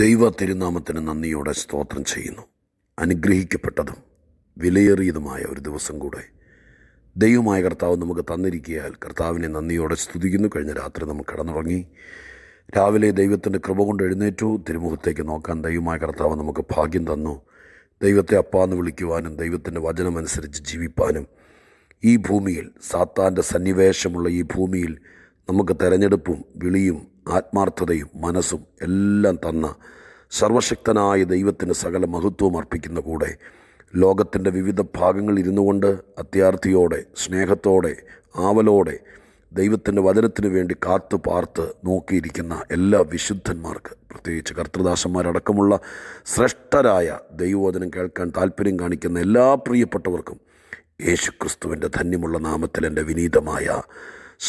ദൈവ തിരുനാമത്തിന് നന്ദിയോടെ സ്തോത്രം ചെയ്യുന്നു അനുഗ്രഹിക്കപ്പെട്ടതും വിലയേറിയതുമായ ഒരു ദിവസം കൂടെ ദൈവമായ കർത്താവ് നമുക്ക് തന്നിരിക്കുകയാൽ കർത്താവിനെ നന്ദിയോടെ സ്തുതിക്കുന്നു കഴിഞ്ഞ രാത്രി നമുക്ക് കടന്നുറങ്ങി രാവിലെ ദൈവത്തിൻ്റെ കൃപ കൊണ്ട് എഴുന്നേറ്റു തിരുമുഖത്തേക്ക് നോക്കാൻ ദൈവമായ കർത്താവ് നമുക്ക് ഭാഗ്യം തന്നു ദൈവത്തെ അപ്പാന്ന് വിളിക്കുവാനും ദൈവത്തിൻ്റെ വചനമനുസരിച്ച് ജീവിപ്പാനും ഈ ഭൂമിയിൽ സാത്താൻ്റെ സന്നിവേശമുള്ള ഈ ഭൂമിയിൽ നമുക്ക് തെരഞ്ഞെടുപ്പും വിളിയും ആത്മാർത്ഥതയും മനസ്സും എല്ലാം തന്ന സർവശക്തനായ ദൈവത്തിന് സകല മഹത്വവും അർപ്പിക്കുന്ന കൂടെ ലോകത്തിൻ്റെ വിവിധ ഭാഗങ്ങളിൽ ഇരുന്നു കൊണ്ട് അത്യാർത്ഥിയോടെ സ്നേഹത്തോടെ ആവലോടെ ദൈവത്തിൻ്റെ വചനത്തിന് വേണ്ടി കാത്ത് പാർത്ത് നോക്കിയിരിക്കുന്ന എല്ലാ വിശുദ്ധന്മാർക്ക് പ്രത്യേകിച്ച് കർത്തൃദാസന്മാരടക്കമുള്ള ശ്രേഷ്ഠരായ ദൈവവചനം കേൾക്കാൻ താല്പര്യം കാണിക്കുന്ന എല്ലാ പ്രിയപ്പെട്ടവർക്കും യേശുക്രിസ്തുവിൻ്റെ ധന്യമുള്ള നാമത്തിൽ എൻ്റെ വിനീതമായ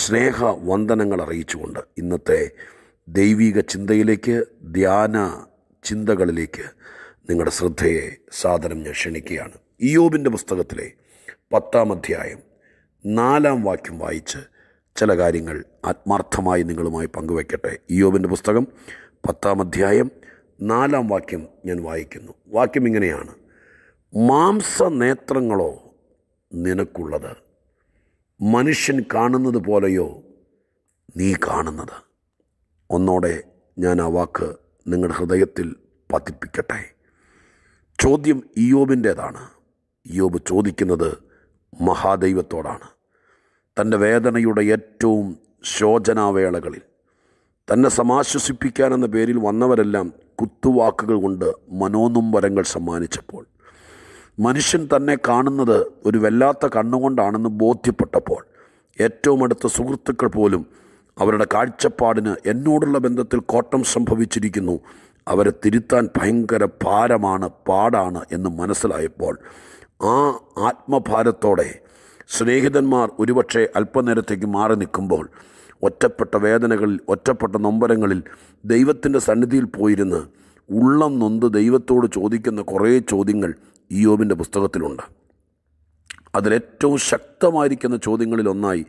സ്നേഹ വന്ദനങ്ങൾ അറിയിച്ചുകൊണ്ട് ഇന്നത്തെ ദൈവിക ചിന്തയിലേക്ക് ധ്യാന ചിന്തകളിലേക്ക് നിങ്ങളുടെ ശ്രദ്ധയെ സാധനം ഞാൻ ക്ഷണിക്കുകയാണ് ഇയോബിൻ്റെ പുസ്തകത്തിലെ പത്താം അധ്യായം നാലാം വാക്യം വായിച്ച് ചില കാര്യങ്ങൾ ആത്മാർത്ഥമായി നിങ്ങളുമായി പങ്കുവയ്ക്കട്ടെ ഇയോബിൻ്റെ പുസ്തകം പത്താം അധ്യായം നാലാം വാക്യം ഞാൻ വായിക്കുന്നു വാക്യം ഇങ്ങനെയാണ് മാംസനേത്രങ്ങളോ നിനക്കുള്ളത് മനുഷ്യൻ കാണുന്നത് പോലെയോ നീ കാണുന്നത് ഒന്നോടെ ഞാൻ ആ വാക്ക് നിങ്ങളുടെ ഹൃദയത്തിൽ പതിപ്പിക്കട്ടെ ചോദ്യം ഇയോബിൻ്റേതാണ് ഇയോബ് ചോദിക്കുന്നത് മഹാദൈവത്തോടാണ് തൻ്റെ വേദനയുടെ ഏറ്റവും ശോചനാവേളകളിൽ തന്നെ സമാശ്വസിപ്പിക്കാൻ എന്ന പേരിൽ വന്നവരെല്ലാം കുത്തുവാക്കുകൾ കൊണ്ട് മനോനുംബരങ്ങൾ സമ്മാനിച്ചപ്പോൾ മനുഷ്യൻ തന്നെ കാണുന്നത് ഒരു വല്ലാത്ത കണ്ണുകൊണ്ടാണെന്ന് ബോധ്യപ്പെട്ടപ്പോൾ ഏറ്റവും അടുത്ത സുഹൃത്തുക്കൾ പോലും അവരുടെ കാഴ്ചപ്പാടിന് എന്നോടുള്ള ബന്ധത്തിൽ കോട്ടം സംഭവിച്ചിരിക്കുന്നു അവരെ തിരുത്താൻ ഭയങ്കര ഭാരമാണ് പാടാണ് എന്ന് മനസ്സിലായപ്പോൾ ആ ആത്മഭാരത്തോടെ സ്നേഹിതന്മാർ ഒരുപക്ഷെ അല്പനേരത്തേക്ക് മാറി നിൽക്കുമ്പോൾ ഒറ്റപ്പെട്ട വേദനകളിൽ ഒറ്റപ്പെട്ട നൊമ്പരങ്ങളിൽ ദൈവത്തിൻ്റെ സന്നിധിയിൽ പോയിരുന്ന് ഉള്ളം നൊന്ത് ദൈവത്തോട് ചോദിക്കുന്ന കുറേ ചോദ്യങ്ങൾ ഇയോബിൻ്റെ പുസ്തകത്തിലുണ്ട് അതിലേറ്റവും ശക്തമായിരിക്കുന്ന ചോദ്യങ്ങളിലൊന്നായി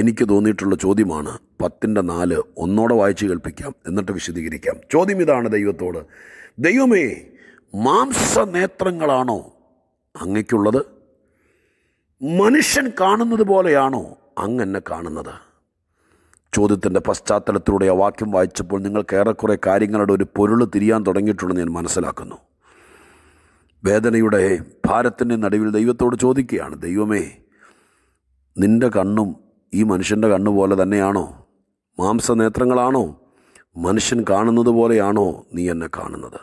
എനിക്ക് തോന്നിയിട്ടുള്ള ചോദ്യമാണ് പത്തിൻ്റെ നാല് ഒന്നോടെ വായിച്ചു കേൾപ്പിക്കാം എന്നിട്ട് വിശദീകരിക്കാം ചോദ്യം ഇതാണ് ദൈവത്തോട് ദൈവമേ മാംസനേത്രങ്ങളാണോ അങ്ങയ്ക്കുള്ളത് മനുഷ്യൻ കാണുന്നത് പോലെയാണോ അങ്ങനെ കാണുന്നത് ചോദ്യത്തിൻ്റെ പശ്ചാത്തലത്തിലൂടെ ആ വാക്യം വായിച്ചപ്പോൾ നിങ്ങൾക്ക് ഏറെക്കുറെ കാര്യങ്ങളുടെ ഒരു പൊരുൾ തിരിയാൻ തുടങ്ങിയിട്ടുണ്ടെന്ന് ഞാൻ മനസ്സിലാക്കുന്നു വേദനയുടെ ഭാരത്തിൻ്റെ നടുവിൽ ദൈവത്തോട് ചോദിക്കുകയാണ് ദൈവമേ നിൻ്റെ കണ്ണും ഈ മനുഷ്യൻ്റെ കണ്ണ് പോലെ തന്നെയാണോ മാംസനേത്രങ്ങളാണോ മനുഷ്യൻ കാണുന്നത് പോലെയാണോ നീ എന്നെ കാണുന്നത്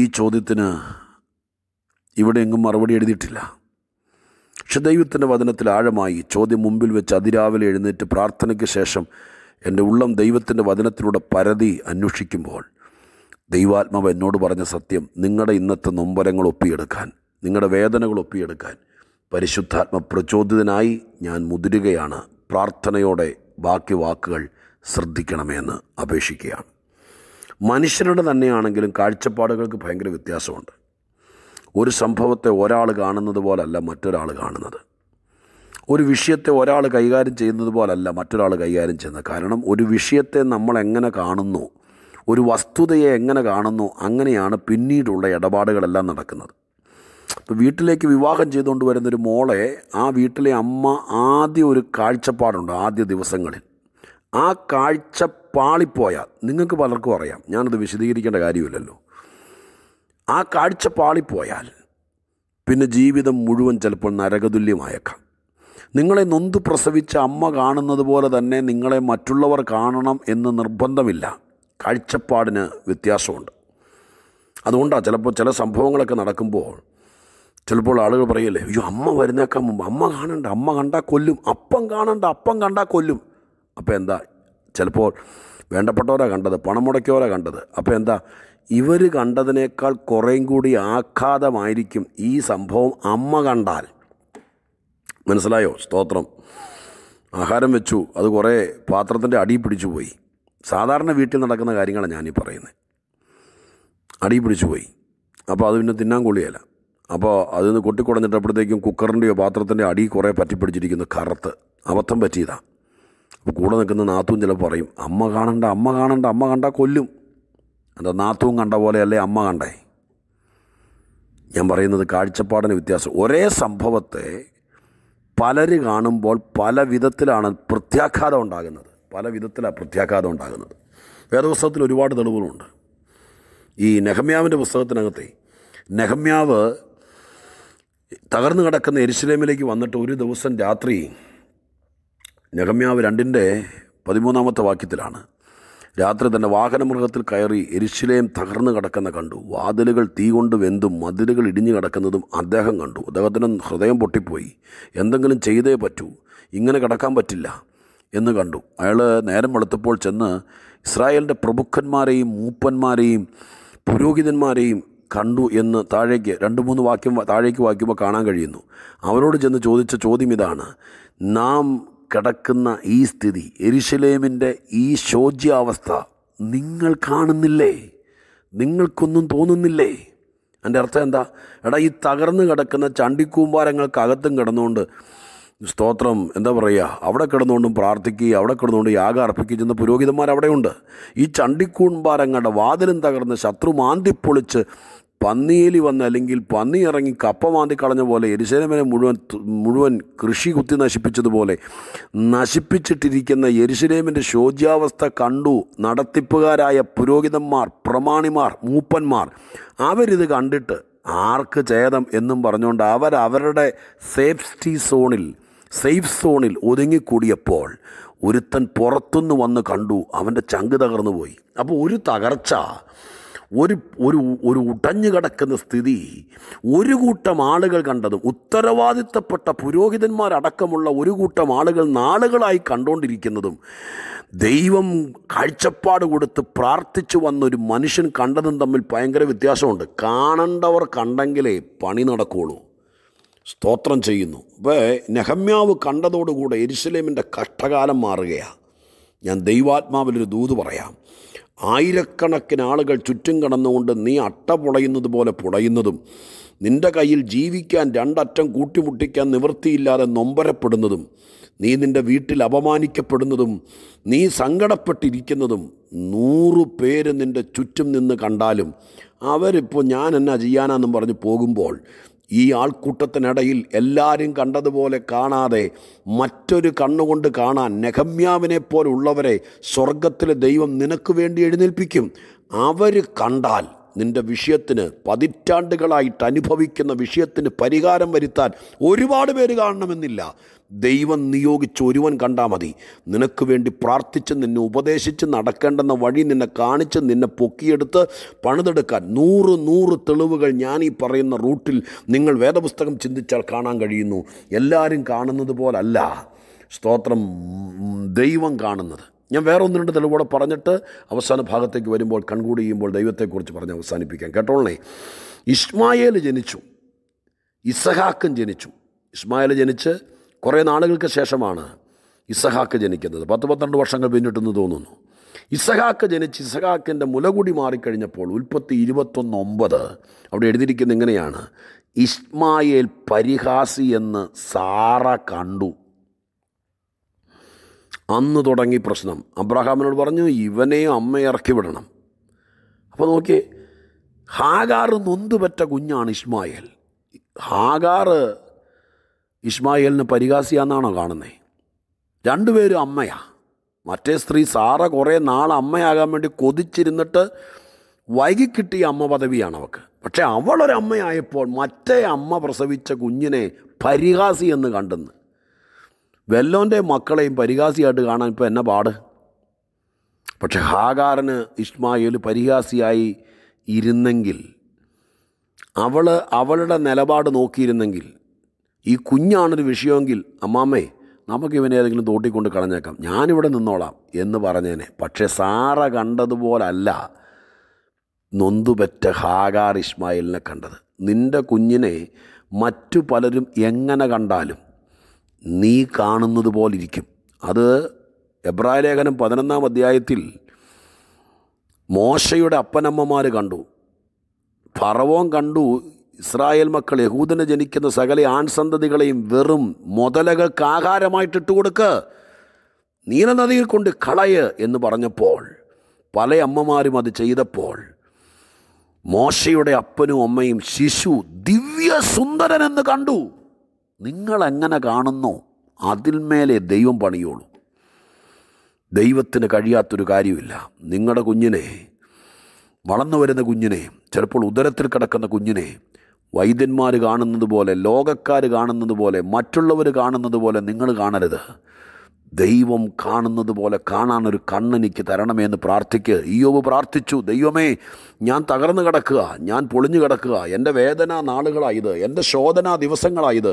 ഈ ചോദ്യത്തിന് ഇവിടെ എങ്ങും മറുപടി എഴുതിയിട്ടില്ല പക്ഷെ ദൈവത്തിൻ്റെ വചനത്തിൽ ആഴമായി ചോദ്യം മുമ്പിൽ വെച്ച് അതിരാവിലെ എഴുന്നേറ്റ് പ്രാർത്ഥനയ്ക്ക് ശേഷം എൻ്റെ ഉള്ളം ദൈവത്തിൻ്റെ വചനത്തിലൂടെ പരതി അന്വേഷിക്കുമ്പോൾ ദൈവാത്മാവ് എന്നോട് പറഞ്ഞ സത്യം നിങ്ങളുടെ ഇന്നത്തെ നൊമ്പരങ്ങൾ ഒപ്പിയെടുക്കാൻ നിങ്ങളുടെ വേദനകൾ ഒപ്പിയെടുക്കാൻ പരിശുദ്ധാത്മ പ്രചോദിതനായി ഞാൻ മുതിരുകയാണ് പ്രാർത്ഥനയോടെ ബാക്കി വാക്കുകൾ ശ്രദ്ധിക്കണമെന്ന് അപേക്ഷിക്കുകയാണ് മനുഷ്യരുടെ തന്നെയാണെങ്കിലും കാഴ്ചപ്പാടുകൾക്ക് ഭയങ്കര വ്യത്യാസമുണ്ട് ഒരു സംഭവത്തെ ഒരാൾ കാണുന്നത് പോലല്ല മറ്റൊരാൾ കാണുന്നത് ഒരു വിഷയത്തെ ഒരാൾ കൈകാര്യം ചെയ്യുന്നത് പോലല്ല മറ്റൊരാൾ കൈകാര്യം ചെയ്യുന്നത് കാരണം ഒരു വിഷയത്തെ നമ്മൾ എങ്ങനെ കാണുന്നു ഒരു വസ്തുതയെ എങ്ങനെ കാണുന്നു അങ്ങനെയാണ് പിന്നീടുള്ള ഇടപാടുകളെല്ലാം നടക്കുന്നത് ഇപ്പോൾ വീട്ടിലേക്ക് വിവാഹം ചെയ്തുകൊണ്ട് വരുന്നൊരു മോളെ ആ വീട്ടിലെ അമ്മ ആദ്യം ഒരു കാഴ്ചപ്പാടുണ്ട് ആദ്യ ദിവസങ്ങളിൽ ആ കാഴ്ച പാളിപ്പോയാൽ നിങ്ങൾക്ക് പലർക്കും അറിയാം ഞാനത് വിശദീകരിക്കേണ്ട കാര്യമില്ലല്ലോ ആ കാഴ്ച പാളിപ്പോയാൽ പിന്നെ ജീവിതം മുഴുവൻ ചിലപ്പോൾ നരകതുല്യമായേക്കാം നിങ്ങളെ നൊന്തു പ്രസവിച്ച അമ്മ കാണുന്നത് പോലെ തന്നെ നിങ്ങളെ മറ്റുള്ളവർ കാണണം എന്ന് നിർബന്ധമില്ല കാഴ്ചപ്പാടിന് വ്യത്യാസമുണ്ട് അതുകൊണ്ടാണ് ചിലപ്പോൾ ചില സംഭവങ്ങളൊക്കെ നടക്കുമ്പോൾ ചിലപ്പോൾ ആളുകൾ പറയല്ലേ അയ്യോ അമ്മ വരുന്നേക്കാൻ മുമ്പ് അമ്മ കാണണ്ട അമ്മ കണ്ടാൽ കൊല്ലും അപ്പം കാണണ്ട അപ്പം കണ്ടാൽ കൊല്ലും അപ്പോൾ എന്താ ചിലപ്പോൾ വേണ്ടപ്പെട്ടവരാണ് കണ്ടത് പണം മുടക്കിയവരാണ് കണ്ടത് അപ്പോൾ എന്താ ഇവർ കണ്ടതിനേക്കാൾ കുറേയും കൂടി ആഘാതമായിരിക്കും ഈ സംഭവം അമ്മ കണ്ടാൽ മനസ്സിലായോ സ്തോത്രം ആഹാരം വെച്ചു അത് കുറേ പാത്രത്തിൻ്റെ അടി പിടിച്ചു പോയി സാധാരണ വീട്ടിൽ നടക്കുന്ന കാര്യങ്ങളാണ് ഞാനീ പറയുന്നത് അടി പിടിച്ചു പോയി അപ്പോൾ അത് പിന്നെ തിന്നാൻ കൊള്ളിയല്ല അപ്പോൾ അതിൽ നിന്ന് കൊട്ടിക്കുടഞ്ഞിട്ടപ്പോഴത്തേക്കും കുക്കറിൻ്റെയോ പാത്രത്തിൻ്റെയോ അടി കുറേ പറ്റിപ്പിടിച്ചിരിക്കുന്നു കറുത്ത് അബദ്ധം പറ്റിയതാണ് അപ്പോൾ കൂടെ നിൽക്കുന്ന നാത്തും ചിലപ്പോൾ പറയും അമ്മ കാണണ്ട അമ്മ കാണണ്ട അമ്മ കണ്ടാൽ കൊല്ലും എന്താ നാത്തും കണ്ട പോലെയല്ലേ അമ്മ കണ്ടേ ഞാൻ പറയുന്നത് കാഴ്ചപ്പാടിന് വ്യത്യാസം ഒരേ സംഭവത്തെ പലര് കാണുമ്പോൾ പല വിധത്തിലാണ് പ്രത്യാഘാതം ഉണ്ടാകുന്നത് പല വിധത്തിലാണ് പ്രത്യാഘാതം ഉണ്ടാകുന്നത് വേദപുസ്തകത്തിൽ ഒരുപാട് തെളിവുകളുണ്ട് ഈ നെഹമ്യാവിൻ്റെ പുസ്തകത്തിനകത്തെ നെഹമ്യാവ് തകർന്നു കിടക്കുന്ന എരിശിലേമിലേക്ക് വന്നിട്ട് ഒരു ദിവസം രാത്രി നെഹമ്യാവ് രണ്ടിൻ്റെ പതിമൂന്നാമത്തെ വാക്യത്തിലാണ് രാത്രി തന്നെ വാഹനമൃഗത്തിൽ കയറി എരിശിലേം തകർന്നു കിടക്കുന്ന കണ്ടു വാതിലുകൾ തീ കൊണ്ട് വെന്തും മതിലുകൾ ഇടിഞ്ഞു കിടക്കുന്നതും അദ്ദേഹം കണ്ടു അദ്ദേഹത്തിന് ഹൃദയം പൊട്ടിപ്പോയി എന്തെങ്കിലും ചെയ്തേ പറ്റൂ ഇങ്ങനെ കിടക്കാൻ പറ്റില്ല എന്ന് കണ്ടു അയാൾ നേരം വെളുത്തപ്പോൾ ചെന്ന് ഇസ്രായേലിൻ്റെ പ്രഭുക്കന്മാരെയും മൂപ്പന്മാരെയും പുരോഹിതന്മാരെയും കണ്ടു എന്ന് താഴേക്ക് രണ്ട് മൂന്ന് വാക്യം താഴേക്ക് വായിക്കുമ്പോൾ കാണാൻ കഴിയുന്നു അവരോട് ചെന്ന് ചോദിച്ച ചോദ്യം ഇതാണ് നാം കിടക്കുന്ന ഈ സ്ഥിതി എരിശലേമിൻ്റെ ഈ ശോച്യാവസ്ഥ നിങ്ങൾ കാണുന്നില്ലേ നിങ്ങൾക്കൊന്നും തോന്നുന്നില്ലേ എൻ്റെ അർത്ഥം എന്താ എടാ ഈ തകർന്നു കിടക്കുന്ന ചണ്ടിക്കൂമ്പാരങ്ങൾക്കകത്തും കിടന്നുകൊണ്ട് സ്തോത്രം എന്താ പറയുക അവിടെ കിടന്നുകൊണ്ടും പ്രാർത്ഥിക്കുക അവിടെ കിടന്നുകൊണ്ട് യാഗം ചെന്ന പുരോഹിതന്മാർ അവിടെയുണ്ട് ഈ ചണ്ടിക്കൂൺപാരങ്ങളുടെ വാതിലും തകർന്ന് ശത്രു മാന്തിപ്പൊളിച്ച് പന്നിയേലി വന്ന് അല്ലെങ്കിൽ പന്നി ഇറങ്ങി കപ്പ മാന്തി കളഞ്ഞ പോലെ എരിശിലമിനെ മുഴുവൻ മുഴുവൻ കൃഷി കുത്തി നശിപ്പിച്ചതുപോലെ നശിപ്പിച്ചിട്ടിരിക്കുന്ന എരിശിലേമിൻ്റെ ശോച്യാവസ്ഥ കണ്ടു നടത്തിപ്പുകാരായ പുരോഹിതന്മാർ പ്രമാണിമാർ മൂപ്പന്മാർ അവരിത് കണ്ടിട്ട് ആർക്ക് ചേതം എന്നും പറഞ്ഞുകൊണ്ട് അവരവരുടെ സേഫ്റ്റി സോണിൽ സേഫ് സോണിൽ ഒതുങ്ങിക്കൂടിയപ്പോൾ ഒരുത്തൻ പുറത്തുനിന്ന് വന്ന് കണ്ടു അവൻ്റെ ചങ്ക് തകർന്നു പോയി അപ്പോൾ ഒരു തകർച്ച ഒരു ഒരു ഒരു ഉടഞ്ഞു കിടക്കുന്ന സ്ഥിതി ഒരു കൂട്ടം ആളുകൾ കണ്ടതും ഉത്തരവാദിത്തപ്പെട്ട പുരോഹിതന്മാരടക്കമുള്ള ഒരു കൂട്ടം ആളുകൾ നാളുകളായി കണ്ടുകൊണ്ടിരിക്കുന്നതും ദൈവം കാഴ്ചപ്പാട് കൊടുത്ത് പ്രാർത്ഥിച്ചു വന്നൊരു മനുഷ്യൻ കണ്ടതും തമ്മിൽ ഭയങ്കര വ്യത്യാസമുണ്ട് കാണേണ്ടവർ കണ്ടെങ്കിലേ പണി നടക്കുകയുള്ളൂ സ്തോത്രം ചെയ്യുന്നു അപ്പോൾ നെഹമ്യാവ് കണ്ടതോടുകൂടെ എരിശിലേമിൻ്റെ കഷ്ടകാലം മാറുകയാണ് ഞാൻ ദൈവാത്മാവിലൊരു ദൂത് പറയാം ആയിരക്കണക്കിന് ആളുകൾ ചുറ്റും കടന്നുകൊണ്ട് നീ അട്ട പുടയുന്നത് പോലെ പുടയുന്നതും നിൻ്റെ കയ്യിൽ ജീവിക്കാൻ രണ്ടറ്റം കൂട്ടിമുട്ടിക്കാൻ നിവൃത്തിയില്ലാതെ നൊമ്പരപ്പെടുന്നതും നീ നിൻ്റെ വീട്ടിൽ അപമാനിക്കപ്പെടുന്നതും നീ സങ്കടപ്പെട്ടിരിക്കുന്നതും നൂറ് പേര് നിൻ്റെ ചുറ്റും നിന്ന് കണ്ടാലും അവരിപ്പോൾ ഞാൻ എന്നാ ചെയ്യാനാന്നും പറഞ്ഞ് പോകുമ്പോൾ ഈ ആൾക്കൂട്ടത്തിനിടയിൽ എല്ലാവരും കണ്ടതുപോലെ കാണാതെ മറ്റൊരു കണ്ണുകൊണ്ട് കാണാൻ നെഹമ്യാവിനെ പോലുള്ളവരെ സ്വർഗത്തിലെ ദൈവം നിനക്ക് വേണ്ടി എഴുന്നേൽപ്പിക്കും അവർ കണ്ടാൽ നിൻ്റെ വിഷയത്തിന് പതിറ്റാണ്ടുകളായിട്ട് അനുഭവിക്കുന്ന വിഷയത്തിന് പരിഹാരം വരുത്താൻ ഒരുപാട് പേര് കാണണമെന്നില്ല ദൈവം നിയോഗിച്ച് ഒരുവൻ കണ്ടാൽ മതി നിനക്ക് വേണ്ടി പ്രാർത്ഥിച്ച് നിന്നെ ഉപദേശിച്ച് നടക്കേണ്ടെന്ന വഴി നിന്നെ കാണിച്ച് നിന്നെ പൊക്കിയെടുത്ത് പണിതെടുക്കാൻ നൂറ് നൂറ് തെളിവുകൾ ഞാൻ ഈ പറയുന്ന റൂട്ടിൽ നിങ്ങൾ വേദപുസ്തകം ചിന്തിച്ചാൽ കാണാൻ കഴിയുന്നു എല്ലാവരും കാണുന്നത് പോലല്ല സ്തോത്രം ദൈവം കാണുന്നത് ഞാൻ വേറെ ഒന്ന് രണ്ട് തെളിവോടെ പറഞ്ഞിട്ട് അവസാന ഭാഗത്തേക്ക് വരുമ്പോൾ കൺകൂടി ചെയ്യുമ്പോൾ ദൈവത്തെക്കുറിച്ച് പറഞ്ഞ് അവസാനിപ്പിക്കാം കേട്ടോളേ ഇസ്മായേൽ ജനിച്ചു ഇസഹാക്കും ജനിച്ചു ഇസ്മായേൽ ജനിച്ച് കുറേ നാളുകൾക്ക് ശേഷമാണ് ഇസഹാക്ക് ജനിക്കുന്നത് പത്ത് പന്ത്രണ്ട് വർഷങ്ങൾ പിന്നിട്ടെന്ന് തോന്നുന്നു ഇസഹാക്ക് ജനിച്ച് ഇസഹാക്കിൻ്റെ മുലകുടി മാറിക്കഴിഞ്ഞപ്പോൾ ഉൽപ്പത്തി ഇരുപത്തൊന്ന് ഒമ്പത് അവിടെ എഴുതിയിരിക്കുന്നത് ഇങ്ങനെയാണ് ഇസ്മായേൽ പരിഹാസി എന്ന് സാറ കണ്ടു അന്ന് തുടങ്ങി പ്രശ്നം അബ്രഹാമിനോട് പറഞ്ഞു ഇവനെയും അമ്മയെ ഇറക്കി വിടണം അപ്പോൾ നോക്കിയേ ഹാഗാർ നൊന്തുപറ്റ കുഞ്ഞാണ് ഇസ്മായേൽ ഹാഗാർ ഇസ്മായേലിന് പരിഹാസിയാന്നാണോ കാണുന്നത് രണ്ടുപേരും അമ്മയാണ് മറ്റേ സ്ത്രീ സാറ കുറേ നാൾ അമ്മയാകാൻ വേണ്ടി കൊതിച്ചിരുന്നിട്ട് വൈകിക്കിട്ടിയ അമ്മ പദവിയാണ് അവൾക്ക് പക്ഷേ അവളൊരമ്മയായപ്പോൾ മറ്റേ അമ്മ പ്രസവിച്ച കുഞ്ഞിനെ പരിഹാസി എന്ന് കണ്ടെന്ന് വെല്ലോൻ്റെ മക്കളെയും പരിഹാസിയായിട്ട് കാണാൻ ഇപ്പോൾ എന്നെ പാട് പക്ഷെ ഹാഗാറിന് ഇഷ്മായിൽ പരിഹാസിയായി ഇരുന്നെങ്കിൽ അവൾ അവളുടെ നിലപാട് നോക്കിയിരുന്നെങ്കിൽ ഈ കുഞ്ഞാണൊരു വിഷയമെങ്കിൽ അമ്മാമ്മേ നമുക്ക് ഇവനെ ഏതെങ്കിലും തോട്ടിക്കൊണ്ട് കളഞ്ഞേക്കാം ഞാനിവിടെ നിന്നോളാം എന്ന് പറഞ്ഞേനെ പക്ഷേ സാറ കണ്ടതുപോലല്ല നൊന്തുപറ്റ ഹാഗാർ ഇസ്മായിലിനെ കണ്ടത് നിൻ്റെ കുഞ്ഞിനെ മറ്റു പലരും എങ്ങനെ കണ്ടാലും നീ കാണുന്നത് പോലിരിക്കും അത് എബ്രായ ലേഖനം പതിനൊന്നാം അധ്യായത്തിൽ മോശയുടെ അപ്പനമ്മമാർ കണ്ടു ഫറവോൻ കണ്ടു ഇസ്രായേൽ മക്കൾ യഹൂദന് ജനിക്കുന്ന സകല ആൺസന്തതികളെയും വെറും മുതലകൾക്ക് ആഹാരമായിട്ടിട്ട് കൊടുക്ക് നീലനദിയിൽ കൊണ്ട് കളയ് എന്ന് പറഞ്ഞപ്പോൾ പല അമ്മമാരും അത് ചെയ്തപ്പോൾ മോശയുടെ അപ്പനും അമ്മയും ശിശു ദിവ്യ സുന്ദരനെന്ന് കണ്ടു നിങ്ങളെങ്ങനെ കാണുന്നു അതിന്മേലെ ദൈവം പണിയോളൂ ദൈവത്തിന് കഴിയാത്തൊരു കാര്യമില്ല നിങ്ങളുടെ കുഞ്ഞിനെ വളർന്നു വരുന്ന കുഞ്ഞിനെ ചിലപ്പോൾ ഉദരത്തിൽ കിടക്കുന്ന കുഞ്ഞിനെ വൈദ്യന്മാർ കാണുന്നത് പോലെ ലോകക്കാർ കാണുന്നത് പോലെ മറ്റുള്ളവർ കാണുന്നത് പോലെ നിങ്ങൾ കാണരുത് ദൈവം കാണുന്നത് പോലെ കാണാൻ ഒരു കണ്ണെനിക്ക് തരണമെന്ന് എന്ന് പ്രാർത്ഥിക്ക് യോബ് പ്രാർത്ഥിച്ചു ദൈവമേ ഞാൻ തകർന്നു കിടക്കുക ഞാൻ പൊളിഞ്ഞു കിടക്കുക എൻ്റെ വേദന നാളുകളായത് എൻ്റെ ശോധന ദിവസങ്ങളായത്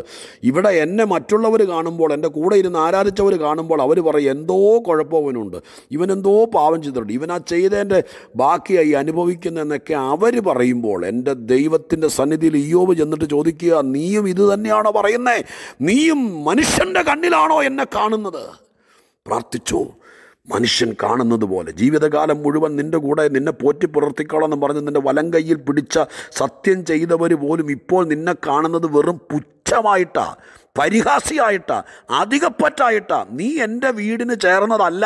ഇവിടെ എന്നെ മറ്റുള്ളവർ കാണുമ്പോൾ എൻ്റെ കൂടെ ഇരുന്ന് ആരാധിച്ചവർ കാണുമ്പോൾ അവർ പറയും എന്തോ കുഴപ്പവനുണ്ട് ഇവനെന്തോ പാവം ചെയ്തിട്ടുണ്ട് ഇവനാ ചെയ്തതിൻ്റെ ബാക്കിയായി അനുഭവിക്കുന്നതെന്നൊക്കെ അവർ പറയുമ്പോൾ എൻ്റെ ദൈവത്തിൻ്റെ സന്നിധിയിൽ യോബ് ചെന്നിട്ട് ചോദിക്കുക നീയും ഇത് തന്നെയാണോ പറയുന്നത് നീയും മനുഷ്യൻ്റെ കണ്ണിലാണോ എന്നെ കാണുന്നത് പ്രാർത്ഥിച്ചു മനുഷ്യൻ കാണുന്നത് പോലെ ജീവിതകാലം മുഴുവൻ നിൻ്റെ കൂടെ നിന്നെ പോറ്റി പുലർത്തിക്കോളെന്ന് പറഞ്ഞ് നിൻ്റെ വലം കയ്യിൽ പിടിച്ച സത്യം ചെയ്തവർ പോലും ഇപ്പോൾ നിന്നെ കാണുന്നത് വെറും പുച്ഛമായിട്ടാണ് പരിഹാസിയായിട്ട് അധികപ്പറ്റായിട്ട് നീ എൻ്റെ വീടിന് ചേർന്നതല്ല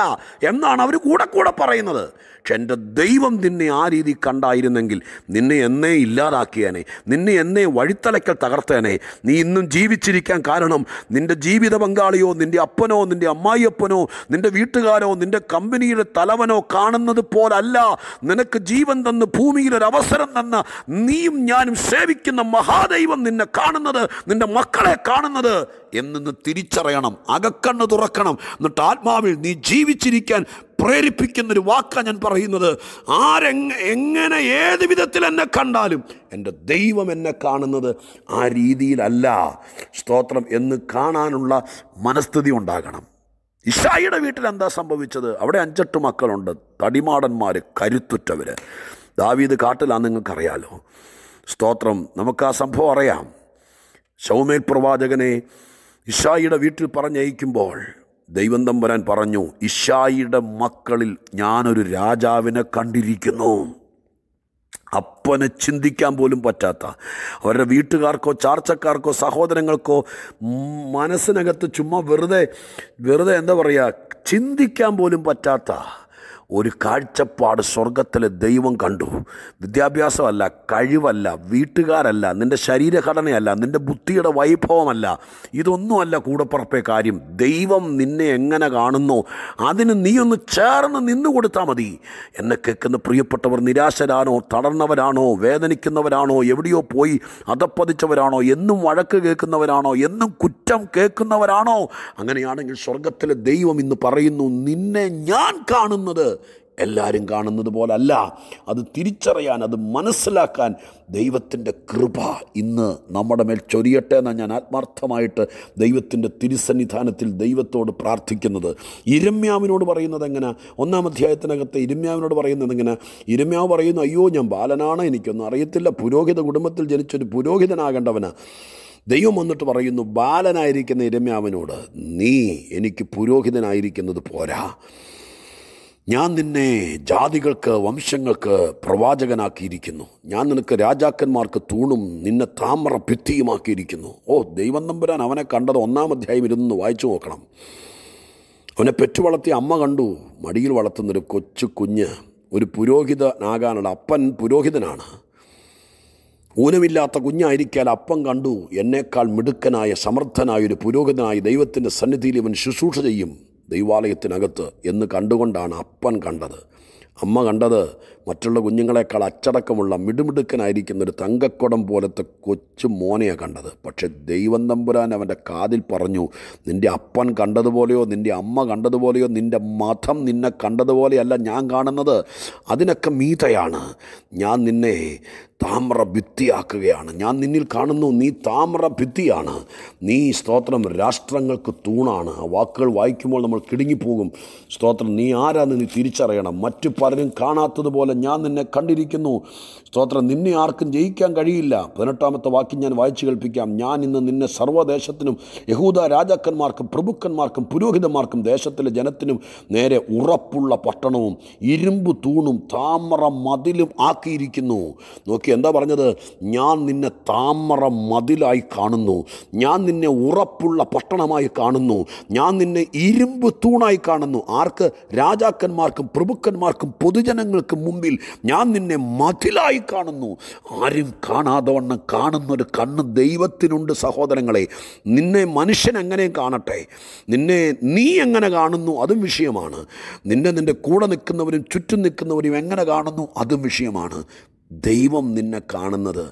എന്നാണ് അവർ കൂടെ കൂടെ പറയുന്നത് പക്ഷെ എൻ്റെ ദൈവം നിന്നെ ആ രീതി കണ്ടായിരുന്നെങ്കിൽ നിന്നെ എന്നേ ഇല്ലാതാക്കിയേനെ നിന്നെ എന്നേ വഴിത്തലയ്ക്കൽ തകർത്തേനെ നീ ഇന്നും ജീവിച്ചിരിക്കാൻ കാരണം നിൻ്റെ ജീവിത പങ്കാളിയോ നിൻ്റെ അപ്പനോ നിൻ്റെ അമ്മായിയപ്പനോ നിൻ്റെ വീട്ടുകാരോ നിൻ്റെ കമ്പനിയുടെ തലവനോ കാണുന്നത് പോലല്ല നിനക്ക് ജീവൻ തന്ന് ഭൂമിയിലൊരവസരം തന്ന് നീയും ഞാനും സേവിക്കുന്ന മഹാദൈവം നിന്നെ കാണുന്നത് നിൻ്റെ മക്കളെ കാണുന്നത് എന്നു തിരിച്ചറിയണം അകക്കണ്ണ് തുറക്കണം എന്നിട്ട് ആത്മാവിൽ നീ ജീവിച്ചിരിക്കാൻ പ്രേരിപ്പിക്കുന്നൊരു വാക്കാണ് ഞാൻ പറയുന്നത് ആരെങ്ങ എങ്ങനെ ഏത് വിധത്തിൽ എന്നെ കണ്ടാലും എൻ്റെ ദൈവം എന്നെ കാണുന്നത് ആ രീതിയിലല്ല സ്തോത്രം എന്ന് കാണാനുള്ള മനസ്ഥിതി ഉണ്ടാകണം ഇഷായിയുടെ വീട്ടിൽ എന്താ സംഭവിച്ചത് അവിടെ അഞ്ചെട്ട് മക്കളുണ്ട് തടിമാടന്മാർ കരുത്തുറ്റവർ ദാവീദ് കാട്ടിലാണെന്ന് നിങ്ങൾക്കറിയാലോ സ്തോത്രം നമുക്ക് ആ സംഭവം അറിയാം ശൗമേൽ പ്രവാചകനെ ഇഷായിയുടെ വീട്ടിൽ പറഞ്ഞയക്കുമ്പോൾ ദൈവം തമ്പുരാൻ പറഞ്ഞു ഇഷായിയുടെ മക്കളിൽ ഞാനൊരു രാജാവിനെ കണ്ടിരിക്കുന്നു അപ്പനെ ചിന്തിക്കാൻ പോലും പറ്റാത്ത അവരുടെ വീട്ടുകാർക്കോ ചാർച്ചക്കാർക്കോ സഹോദരങ്ങൾക്കോ മനസ്സിനകത്ത് ചുമ്മാ വെറുതെ വെറുതെ എന്താ പറയുക ചിന്തിക്കാൻ പോലും പറ്റാത്ത ഒരു കാഴ്ചപ്പാട് സ്വർഗത്തിൽ ദൈവം കണ്ടു വിദ്യാഭ്യാസമല്ല കഴിവല്ല വീട്ടുകാരല്ല നിൻ്റെ ശരീരഘടനയല്ല നിൻ്റെ ബുദ്ധിയുടെ വൈഭവമല്ല ഇതൊന്നുമല്ല കൂടപ്പുറപ്പെ കാര്യം ദൈവം നിന്നെ എങ്ങനെ കാണുന്നു അതിന് നീ ഒന്ന് ചേർന്ന് നിന്നു കൊടുത്താൽ മതി എന്നെ കേൾക്കുന്ന പ്രിയപ്പെട്ടവർ നിരാശരാണോ തളർന്നവരാണോ വേദനിക്കുന്നവരാണോ എവിടെയോ പോയി അതപ്പതിച്ചവരാണോ എന്നും വഴക്ക് കേൾക്കുന്നവരാണോ എന്നും കുറ്റം കേൾക്കുന്നവരാണോ അങ്ങനെയാണെങ്കിൽ സ്വർഗത്തിലെ ദൈവം ഇന്ന് പറയുന്നു നിന്നെ ഞാൻ കാണുന്നത് എല്ലാവരും കാണുന്നത് പോലല്ല അത് തിരിച്ചറിയാൻ അത് മനസ്സിലാക്കാൻ ദൈവത്തിൻ്റെ കൃപ ഇന്ന് നമ്മുടെ മേൽ ചൊരിയട്ടെ എന്നാണ് ഞാൻ ആത്മാർത്ഥമായിട്ട് ദൈവത്തിൻ്റെ തിരുസന്നിധാനത്തിൽ ദൈവത്തോട് പ്രാർത്ഥിക്കുന്നത് ഇരമ്യാവിനോട് പറയുന്നത് എങ്ങനെ ഒന്നാം അധ്യായത്തിനകത്ത് ഇരമ്യാവിനോട് പറയുന്നത് എങ്ങനെ ഇരമ്യാവ് പറയുന്നു അയ്യോ ഞാൻ ബാലനാണ് എനിക്കൊന്നും അറിയത്തില്ല പുരോഹിത കുടുംബത്തിൽ ജനിച്ചൊരു പുരോഹിതനാകേണ്ടവന് ദൈവം വന്നിട്ട് പറയുന്നു ബാലനായിരിക്കുന്ന ഇരമ്യാവിനോട് നീ എനിക്ക് പുരോഹിതനായിരിക്കുന്നത് പോരാ ഞാൻ നിന്നെ ജാതികൾക്ക് വംശങ്ങൾക്ക് പ്രവാചകനാക്കിയിരിക്കുന്നു ഞാൻ നിനക്ക് രാജാക്കന്മാർക്ക് തൂണും നിന്നെ താമ്ര ഭിത്തിയുമാക്കിയിരിക്കുന്നു ഓ ദൈവം നമ്പുരാൻ അവനെ കണ്ടത് ഒന്നാം അധ്യായം ഇരുന്ന് വായിച്ചു നോക്കണം അവനെ പെറ്റുവളർത്തിയ അമ്മ കണ്ടു മടിയിൽ വളർത്തുന്നൊരു കൊച്ചു കുഞ്ഞ് ഒരു പുരോഹിതനാകാനുള്ള അപ്പൻ പുരോഹിതനാണ് ഊനമില്ലാത്ത കുഞ്ഞായിരിക്കാൻ അപ്പം കണ്ടു എന്നേക്കാൾ മിടുക്കനായ സമർത്ഥനായ ഒരു പുരോഹിതനായ ദൈവത്തിൻ്റെ സന്നിധിയിൽ ഇവൻ ശുശ്രൂഷ ചെയ്യും ദൈവാലയത്തിനകത്ത് എന്ന് കണ്ടുകൊണ്ടാണ് അപ്പൻ കണ്ടത് അമ്മ കണ്ടത് മറ്റുള്ള കുഞ്ഞുങ്ങളെക്കാൾ അച്ചടക്കമുള്ള മിടുമിടുക്കനായിരിക്കുന്ന ഒരു തങ്കക്കുടം പോലത്തെ കൊച്ചു മോനെയാണ് കണ്ടത് പക്ഷേ ദൈവം തമ്പുരാൻ അവൻ്റെ കാതിൽ പറഞ്ഞു നിൻ്റെ അപ്പൻ കണ്ടതുപോലെയോ നിൻ്റെ അമ്മ കണ്ടതുപോലെയോ നിൻ്റെ മതം നിന്നെ കണ്ടതുപോലെയല്ല ഞാൻ കാണുന്നത് അതിനൊക്കെ മീതയാണ് ഞാൻ നിന്നെ താമ്ര ഭിത്തിയാക്കുകയാണ് ഞാൻ നിന്നിൽ കാണുന്നു നീ താമ്ര ഭിത്തിയാണ് നീ സ്തോത്രം രാഷ്ട്രങ്ങൾക്ക് തൂണാണ് ആ വാക്കുകൾ വായിക്കുമ്പോൾ നമ്മൾ കിടുങ്ങിപ്പോകും സ്തോത്രം നീ ആരാന്ന് നീ തിരിച്ചറിയണം മറ്റു പലരും കാണാത്തതുപോലെ ഞാൻ നിന്നെ കണ്ടിരിക്കുന്നു സ്തോത്രം നിന്നെ ആർക്കും ജയിക്കാൻ കഴിയില്ല പതിനെട്ടാമത്തെ വാക്യം ഞാൻ വായിച്ചു കേൾപ്പിക്കാം ഞാൻ ഇന്ന് നിന്നെ സർവ്വദേശത്തിനും യഹൂദ രാജാക്കന്മാർക്കും പ്രഭുക്കന്മാർക്കും പുരോഹിതന്മാർക്കും ദേശത്തിലെ ജനത്തിനും നേരെ ഉറപ്പുള്ള പട്ടണവും ഇരുമ്പ് തൂണും താമര മതിലും ആക്കിയിരിക്കുന്നു നോക്കി നോക്കി എന്താ പറഞ്ഞത് ഞാൻ നിന്നെ താമര മതിലായി കാണുന്നു ഞാൻ നിന്നെ ഉറപ്പുള്ള പട്ടണമായി കാണുന്നു ഞാൻ നിന്നെ ഇരുമ്പ് തൂണായി കാണുന്നു ആർക്ക് രാജാക്കന്മാർക്കും പ്രഭുക്കന്മാർക്കും പൊതുജനങ്ങൾക്കും മുമ്പിൽ ഞാൻ നിന്നെ മതിലായി കാണുന്നു ആരും കാണാതെ വണ്ണം കാണുന്നൊരു കണ്ണ് ദൈവത്തിനുണ്ട് സഹോദരങ്ങളെ നിന്നെ മനുഷ്യൻ എങ്ങനെയും കാണട്ടെ നിന്നെ നീ എങ്ങനെ കാണുന്നു അതും വിഷയമാണ് നിന്നെ നിൻ്റെ കൂടെ നിൽക്കുന്നവരും ചുറ്റും നിൽക്കുന്നവരും എങ്ങനെ കാണുന്നു അതും വിഷയമാണ് ദൈവം നിന്നെ കാണുന്നത്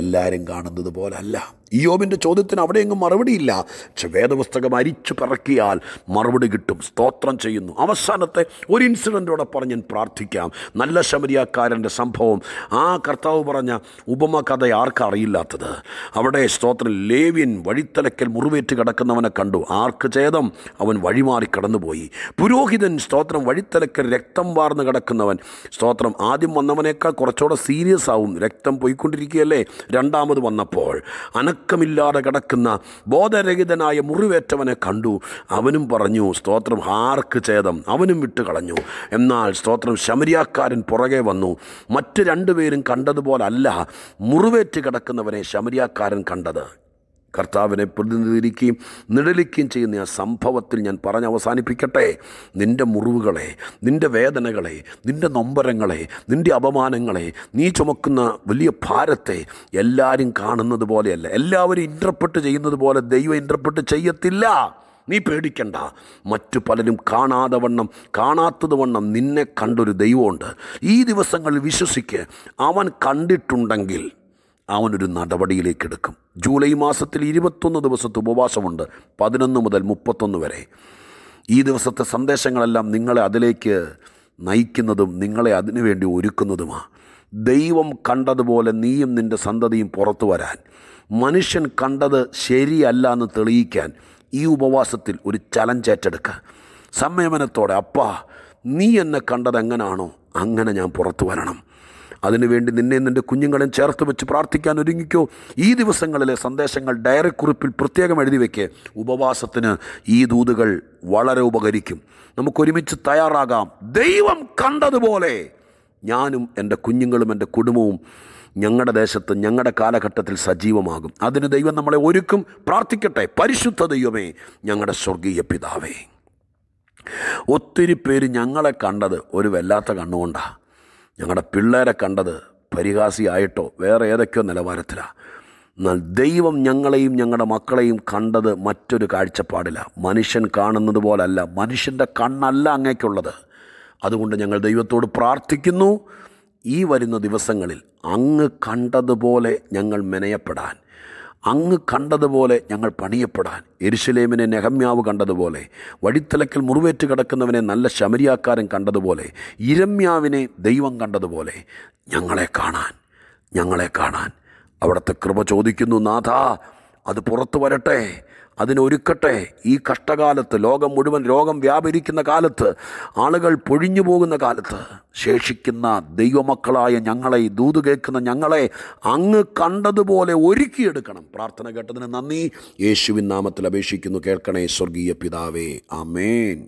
എല്ലാവരും കാണുന്നത് പോലല്ല ഇയോബിൻ്റെ ചോദ്യത്തിന് അവിടെ മറുപടിയില്ല പക്ഷെ വേദപുസ്തകം അരിച്ചു പിറക്കിയാൽ മറുപടി കിട്ടും സ്തോത്രം ചെയ്യുന്നു അവസാനത്തെ ഒരു ഇൻസിഡൻറ്റോടെ പറഞ്ഞ് ഞാൻ പ്രാർത്ഥിക്കാം നല്ല ശമരിയാക്കാരൻ്റെ സംഭവം ആ കർത്താവ് പറഞ്ഞ ഉപമ കഥ ആർക്കും അറിയില്ലാത്തത് അവിടെ സ്തോത്രം ലേവ്യൻ വഴിത്തലക്കൽ മുറിവേറ്റ് കിടക്കുന്നവനെ കണ്ടു ആർക്ക് ചേതം അവൻ വഴിമാറി കടന്നുപോയി പുരോഹിതൻ സ്തോത്രം വഴിത്തലക്കൽ രക്തം വാർന്ന് കിടക്കുന്നവൻ സ്തോത്രം ആദ്യം വന്നവനേക്കാൾ കുറച്ചുകൂടെ സീരിയസ് ആവും രക്തം പോയിക്കൊണ്ടിരിക്കുകയല്ലേ രണ്ടാമത് വന്നപ്പോൾ അനക്ക അനക്കമില്ലാതെ കിടക്കുന്ന ബോധരഹിതനായ മുറിവേറ്റവനെ കണ്ടു അവനും പറഞ്ഞു സ്തോത്രം ആർക്ക് ഛേദം അവനും വിട്ടു കളഞ്ഞു എന്നാൽ സ്തോത്രം ശമരിയാക്കാരൻ പുറകെ വന്നു മറ്റ് രണ്ടുപേരും കണ്ടതുപോലല്ല മുറിവേറ്റ് കിടക്കുന്നവനെ ശമരിയാക്കാരൻ കണ്ടത് കർത്താവിനെ പ്രതിനിധീകരിക്കുകയും നിഴലിക്കുകയും ചെയ്യുന്ന ആ സംഭവത്തിൽ ഞാൻ പറഞ്ഞ് അവസാനിപ്പിക്കട്ടെ നിൻ്റെ മുറിവുകളെ നിൻ്റെ വേദനകളെ നിൻ്റെ നൊമ്പരങ്ങളെ നിൻ്റെ അപമാനങ്ങളെ നീ ചുമക്കുന്ന വലിയ ഭാരത്തെ എല്ലാവരും കാണുന്നത് പോലെയല്ല എല്ലാവരും ഇൻ്റർപ്രട്ട് ചെയ്യുന്നത് പോലെ ദൈവം ഇൻ്റർപ്രട്ട് ചെയ്യത്തില്ല നീ പേടിക്കണ്ട മറ്റു പലരും കാണാതെ വണ്ണം കാണാത്തത് വണ്ണം നിന്നെ കണ്ടൊരു ദൈവമുണ്ട് ഈ ദിവസങ്ങളിൽ വിശ്വസിക്ക് അവൻ കണ്ടിട്ടുണ്ടെങ്കിൽ അവനൊരു നടപടിയിലേക്ക് എടുക്കും ജൂലൈ മാസത്തിൽ ഇരുപത്തൊന്ന് ദിവസത്തെ ഉപവാസമുണ്ട് പതിനൊന്ന് മുതൽ മുപ്പത്തൊന്ന് വരെ ഈ ദിവസത്തെ സന്ദേശങ്ങളെല്ലാം നിങ്ങളെ അതിലേക്ക് നയിക്കുന്നതും നിങ്ങളെ അതിനുവേണ്ടി ഒരുക്കുന്നതുമാണ് ദൈവം കണ്ടതുപോലെ നീയും നിൻ്റെ സന്തതിയും പുറത്തു വരാൻ മനുഷ്യൻ കണ്ടത് ശരിയല്ല എന്ന് തെളിയിക്കാൻ ഈ ഉപവാസത്തിൽ ഒരു ചലഞ്ച് ഏറ്റെടുക്കുക സംയമനത്തോടെ അപ്പാ നീ എന്നെ കണ്ടത് എങ്ങനെയാണോ അങ്ങനെ ഞാൻ പുറത്തു വരണം അതിനുവേണ്ടി നിന്നെ നിൻ്റെ കുഞ്ഞുങ്ങളെ ചേർത്ത് വെച്ച് പ്രാർത്ഥിക്കാൻ ഒരുങ്ങിക്കോ ഈ ദിവസങ്ങളിലെ സന്ദേശങ്ങൾ ഡയറി കുറിപ്പിൽ പ്രത്യേകം എഴുതി വയ്ക്കേ ഉപവാസത്തിന് ഈ ദൂതുകൾ വളരെ ഉപകരിക്കും നമുക്കൊരുമിച്ച് തയ്യാറാകാം ദൈവം കണ്ടതുപോലെ ഞാനും എൻ്റെ കുഞ്ഞുങ്ങളും എൻ്റെ കുടുംബവും ഞങ്ങളുടെ ദേശത്ത് ഞങ്ങളുടെ കാലഘട്ടത്തിൽ സജീവമാകും അതിന് ദൈവം നമ്മളെ ഒരുക്കും പ്രാർത്ഥിക്കട്ടെ പരിശുദ്ധ ദൈവമേ ഞങ്ങളുടെ സ്വർഗീയ പിതാവേ ഒത്തിരി പേര് ഞങ്ങളെ കണ്ടത് ഒരു വല്ലാത്ത കണ്ണുകൊണ്ടാണ് ഞങ്ങളുടെ പിള്ളേരെ കണ്ടത് പരിഹാസിയായിട്ടോ വേറെ ഏതൊക്കെയോ നിലവാരത്തിലാണ് എന്നാൽ ദൈവം ഞങ്ങളെയും ഞങ്ങളുടെ മക്കളെയും കണ്ടത് മറ്റൊരു കാഴ്ചപ്പാടില്ല മനുഷ്യൻ കാണുന്നത് പോലല്ല മനുഷ്യൻ്റെ കണ്ണല്ല അങ്ങേക്കുള്ളത് അതുകൊണ്ട് ഞങ്ങൾ ദൈവത്തോട് പ്രാർത്ഥിക്കുന്നു ഈ വരുന്ന ദിവസങ്ങളിൽ അങ്ങ് കണ്ടതുപോലെ ഞങ്ങൾ മെനയപ്പെടാൻ അങ്ങ് കണ്ടതുപോലെ ഞങ്ങൾ പണിയപ്പെടാൻ എരിശിലേമിനെ നെഹമ്യാവ് കണ്ടതുപോലെ വഴിത്തലക്കൽ മുറിവേറ്റ് കിടക്കുന്നവനെ നല്ല ശമരിയാക്കാരൻ കണ്ടതുപോലെ ഇരമ്യാവിനെ ദൈവം കണ്ടതുപോലെ ഞങ്ങളെ കാണാൻ ഞങ്ങളെ കാണാൻ അവിടുത്തെ കൃപ ചോദിക്കുന്നു നാഥ അത് പുറത്തു വരട്ടെ അതിനൊരുക്കട്ടെ ഈ കഷ്ടകാലത്ത് ലോകം മുഴുവൻ രോഗം വ്യാപരിക്കുന്ന കാലത്ത് ആളുകൾ പൊഴിഞ്ഞു പോകുന്ന കാലത്ത് ശേഷിക്കുന്ന ദൈവമക്കളായ ഞങ്ങളെ ദൂത് കേൾക്കുന്ന ഞങ്ങളെ അങ്ങ് കണ്ടതുപോലെ ഒരുക്കിയെടുക്കണം പ്രാർത്ഥന കേട്ടതിന് നന്ദി യേശുവിൻ നാമത്തിൽ അപേക്ഷിക്കുന്നു കേൾക്കണേ സ്വർഗീയ പിതാവേ ആമേൻ